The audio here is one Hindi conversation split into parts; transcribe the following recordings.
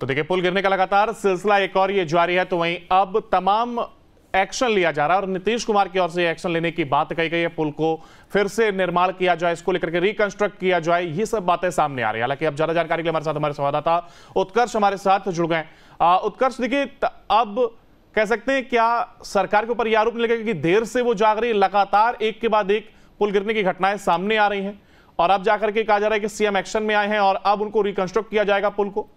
तो देखिए पुल गिरने का लगातार सिलसिला एक और ये जारी है तो वहीं अब तमाम एक्शन लिया जा रहा है और नीतीश कुमार की ओर से एक्शन लेने की बात कही गई है पुल को फिर से निर्माण किया जाए इसको लेकर के रिकंस्ट्रक्ट किया जाए ये सब बातें सामने आ रही है हालांकि अब ज्यादा जानकारी के लिए हमारे साथ हमारे संवाददाता उत्कर्ष हमारे साथ जुड़ गए उत्कर्ष देखिए अब कह सकते हैं क्या सरकार के ऊपर यह आरोप लगेगा कि देर से वो जाग रही लगातार एक के बाद एक पुल गिरने की घटनाएं सामने आ रही हैं और अब जाकर के कहा जा रहा है कि सीएम एक्शन में आए हैं और अब उनको रिकंस्ट्रक्ट किया जाएगा पुल को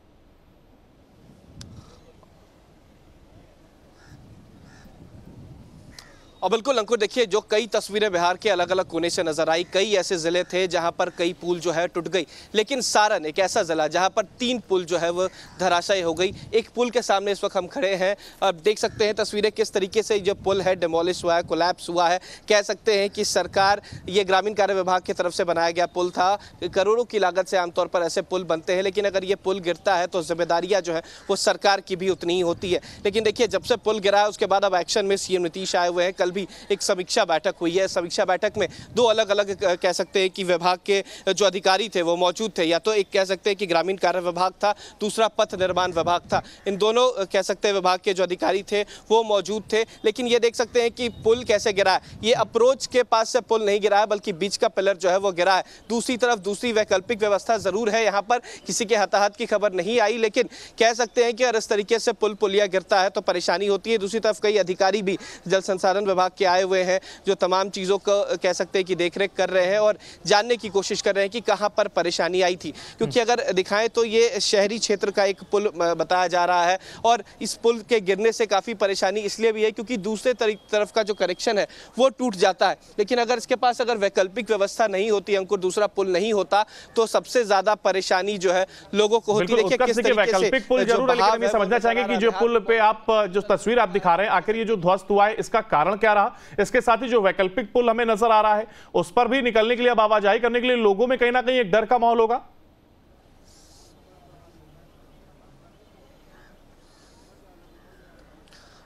और बिल्कुल अंकुर देखिए जो कई तस्वीरें बिहार के अलग अलग कोने से नजर आई कई ऐसे ज़िले थे जहां पर कई पुल जो है टूट गई लेकिन सारण एक ऐसा ज़िला जहां पर तीन पुल जो है वह धराशायी हो गई एक पुल के सामने इस वक्त हम खड़े हैं अब देख सकते हैं तस्वीरें किस तरीके से जो पुल है डिमोलिश हुआ है कोलैप्स हुआ है कह सकते हैं कि सरकार ये ग्रामीण कार्य विभाग की तरफ से बनाया गया पुल था करोड़ों की लागत से आमतौर पर ऐसे पुल बनते हैं लेकिन अगर ये पुल गिरता है तो जिम्मेदारियाँ जो है वो सरकार की भी उतनी ही होती है लेकिन देखिए जब से पुल गिरा है उसके बाद अब एक्शन में सीएम नीतीश आए हुए हैं कल कल भी एक समीक्षा बैठक हुई है समीक्षा बैठक में दो अलग अलग कह सकते हैं कि विभाग के जो अधिकारी थे वो मौजूद थे या तो एक कह सकते हैं कि ग्रामीण कार्य विभाग था दूसरा पथ निर्माण विभाग था इन दोनों कह सकते हैं विभाग के जो अधिकारी थे वो मौजूद थे लेकिन ये देख सकते हैं कि पुल कैसे गिरा है ये अप्रोच के पास से पुल नहीं गिरा है बल्कि बीच का पिलर जो है वो गिरा है दूसरी तरफ दूसरी वैकल्पिक व्यवस्था ज़रूर है यहाँ पर किसी के हताहत की खबर नहीं आई लेकिन कह सकते हैं कि अगर इस तरीके से पुल पुलिया गिरता है तो परेशानी होती है दूसरी तरफ कई अधिकारी भी जल संसाधन विभाग विभाग के आए हुए हैं जो तमाम चीज़ों को कह सकते हैं कि देख कर रहे हैं और जानने की कोशिश कर रहे हैं कि कहाँ पर परेशानी आई थी क्योंकि हम्म। अगर दिखाएं तो ये शहरी क्षेत्र का एक पुल बताया जा रहा है और इस पुल के गिरने से काफ़ी परेशानी इसलिए भी है क्योंकि दूसरे तरफ का जो कनेक्शन है वो टूट जाता है लेकिन अगर इसके पास अगर वैकल्पिक व्यवस्था नहीं होती अंकुर दूसरा पुल नहीं होता तो सबसे ज्यादा परेशानी जो है लोगों को होती देखिए किस वैकल्पिक पुल जरूर समझना चाहेंगे कि जो पुल पे आप जो तस्वीर आप दिखा रहे हैं आखिर ये जो ध्वस्त हुआ है इसका कारण क्या क्या रहा इसके साथ ही जो वैकल्पिक पुल हमें नजर आ रहा है उस पर भी निकलने के लिए अब आवाजाही करने के लिए लोगों में कहीं ना कहीं एक डर का माहौल होगा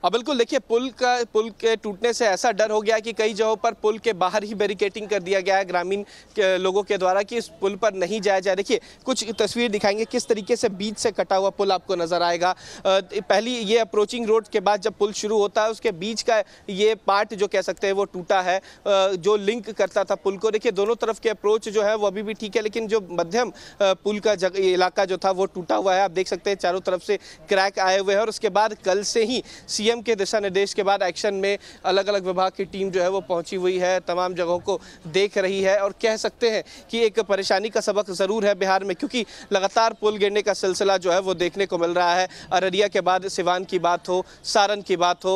अब हाँ, बिल्कुल देखिए पुल का पुल के टूटने से ऐसा डर हो गया कि कई जगहों पर पुल के बाहर ही बैरिकेटिंग कर दिया गया है ग्रामीण लोगों के द्वारा कि इस पुल पर नहीं जाया जाए देखिए कुछ तस्वीर दिखाएंगे किस तरीके से बीच से कटा हुआ पुल आपको नजर आएगा पहली ये अप्रोचिंग रोड के बाद जब पुल शुरू होता है उसके बीच का ये पार्ट जो कह सकते हैं वो टूटा है जो लिंक करता था पुल को देखिए दोनों तरफ के अप्रोच जो है वो अभी भी ठीक है लेकिन जो मध्यम पुल का इलाका जो था वो टूटा हुआ है आप देख सकते हैं चारों तरफ से क्रैक आए हुए हैं और उसके बाद कल से ही सीएम सीएम के दिशा निर्देश के बाद एक्शन में अलग अलग विभाग की टीम जो है वो पहुंची हुई है तमाम जगहों को देख रही है और कह सकते हैं कि एक परेशानी का सबक ज़रूर है बिहार में क्योंकि लगातार पुल गिरने का सिलसिला जो है वो देखने को मिल रहा है अररिया के बाद सिवान की बात हो सारण की बात हो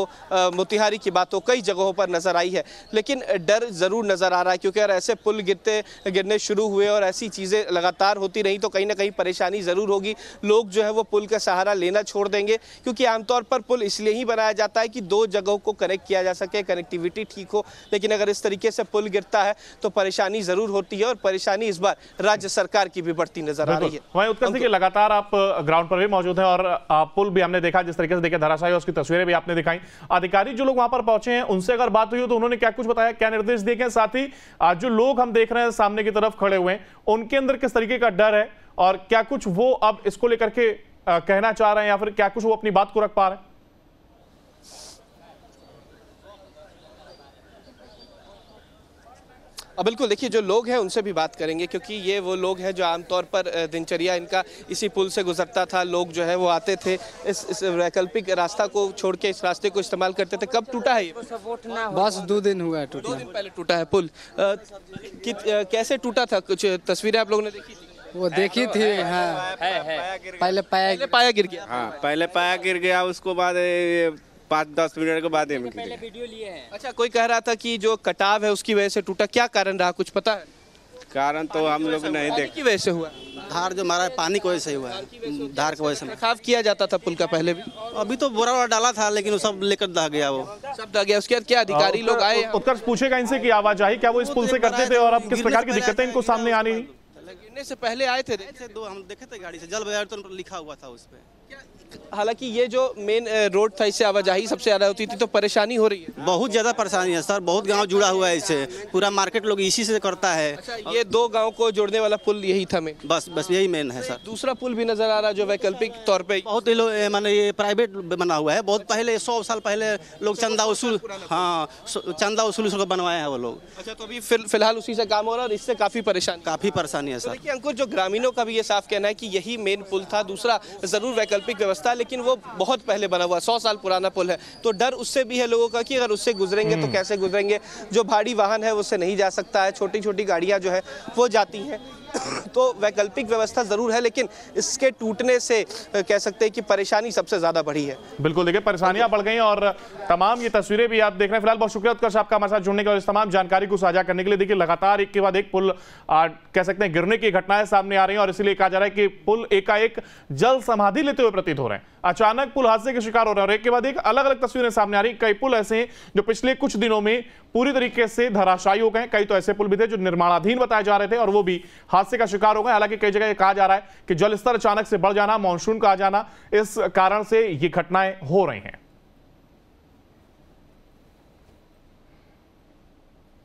मोतिहारी की बात हो कई जगहों पर नज़र आई है लेकिन डर ज़रूर नज़र आ रहा है क्योंकि अगर ऐसे पुल गिरते गिरने शुरू हुए और ऐसी चीज़ें लगातार होती रहीं तो कहीं ना कहीं परेशानी ज़रूर होगी लोग जो है वो पुल का सहारा लेना छोड़ देंगे क्योंकि आमतौर पर पुल इसलिए ही बना बनाया जाता है कि दो जगहों को कनेक्ट किया जा सके कनेक्टिविटी ठीक हो लेकिन अगर इस तरीके से पुल गिरता है तो परेशानी ज़रूर होती है और परेशानी इस बार राज्य सरकार की भी बढ़ती नजर आ रही है वहीं उत्तर देखिए लगातार आप ग्राउंड पर भी मौजूद है और पुल भी हमने देखा जिस तरीके से देखिए धराशायी उसकी तस्वीरें भी आपने दिखाई अधिकारी जो लोग वहां पर पहुंचे हैं उनसे अगर बात हुई तो उन्होंने क्या कुछ बताया क्या निर्देश दिए गए साथ ही जो लोग हम देख रहे हैं सामने की तरफ खड़े हुए उनके अंदर किस तरीके का डर है और क्या कुछ वो अब इसको लेकर के कहना चाह रहे हैं या फिर क्या कुछ वो अपनी बात को रख पा रहे हैं अब बिल्कुल देखिए जो लोग हैं उनसे भी बात करेंगे क्योंकि ये वो लोग हैं जो आमतौर पर दिनचर्या इनका इसी पुल से गुजरता था लोग जो है वो आते थे इस, इस वैकल्पिक रास्ता को छोड़ के इस रास्ते को इस्तेमाल करते थे कब टूटा है बस दो दिन हुआ है टूटा दो दिन पहले टूटा है पुल आ, कि, आ, कैसे टूटा था कुछ तस्वीरें आप लोगों ने देखी वो देखी थी तो हाँ पाया पहले पाया गिर गया हाँ पहले पाया गिर गया उसको बाद पाँच दस मिनट के बाद तो पहले वीडियो अच्छा कोई कह रहा था कि जो कटाव है उसकी वजह से टूटा क्या कारण रहा कुछ पता है कारण तो हम लोग नहीं देख की वजह से हुआ धार जो है पानी की वजह से हुआ है धार की वजह से किया जाता था पुल का पहले भी अभी तो बोरा वोरा डाला था लेकिन वो सब लेकर दह गया वो सब दह गया उसके बाद क्या अधिकारी लोग आए उत्कर्ष पूछेगा इनसे की आवाजाही क्या वो इस पुल से करते थे और अब किस प्रकार की दिक्कतें इनको सामने आ रही से पहले आए थे दो हम देखे थे गाड़ी से जल बजार तो लिखा हुआ था उस पर हालांकि ये जो मेन रोड था इससे आवाजाही सबसे ज़्यादा होती थी तो परेशानी हो रही है बहुत ज़्यादा परेशानी है सर बहुत गांव जुड़ा हुआ है इससे पूरा मार्केट लोग इसी से करता है अच्छा, ये दो गांव को जोड़ने वाला पुल यही था मेन बस बस यही मेन है सर दूसरा पुल भी नज़र आ रहा है जो वैकल्पिक तौर पर बहुत मैंने ये प्राइवेट बना हुआ है बहुत पहले सौ साल पहले लोग चंदा उसूल हाँ चंदा उसूल उसको है वो लोग अच्छा तो अभी फिलहाल उसी से काम हो रहा है और इससे काफ़ी परेशान काफ़ी परेशानी है तो सर अंकुर जो ग्रामीणों का भी ये साफ कहना है की यही मेन पुल था दूसरा ज़रूर वैकल्पिक व्यवस्था पास था लेकिन वो बहुत पहले बना हुआ सौ साल पुराना पुल है तो डर उससे भी है लोगों का कि अगर उससे गुजरेंगे तो हम्म। कैसे गुजरेंगे जो भारी वाहन है उससे नहीं जा सकता है छोटी छोटी गाड़ियाँ जो है वो जाती हैं तो वैकल्पिक व्यवस्था ज़रूर है लेकिन इसके टूटने से कह सकते हैं कि परेशानी सबसे ज़्यादा बढ़ी है बिल्कुल देखिए परेशानियां बढ़ गई और तमाम ये तस्वीरें भी आप देख रहे हैं फिलहाल बहुत शुक्रिया उत्कर्ष आपका हमारे साथ जुड़ने के और इस तमाम जानकारी को साझा करने के लिए देखिए लगातार एक के बाद एक पुल कह सकते हैं गिरने की घटनाएं सामने आ रही है और इसीलिए कहा जा रहा है कि पुल एकाएक जल समाधि लेते हुए प्रतीत हो रहे हैं अचानक पुल हादसे के शिकार हो रहे हैं और एक के बाद एक अलग अलग तस्वीरें सामने आ रही कई पुल ऐसे हैं जो पिछले कुछ दिनों में पूरी तरीके से धराशायी हो गए कई तो ऐसे पुल भी थे जो निर्माणाधीन बताए जा रहे थे और वो भी हादसे का शिकार शिकार हो गए हालांकि कई जगह कहा जा रहा है कि जलस्तर अचानक से बढ़ जाना मानसून का आ जाना इस कारण से ये घटनाएं हो रही हैं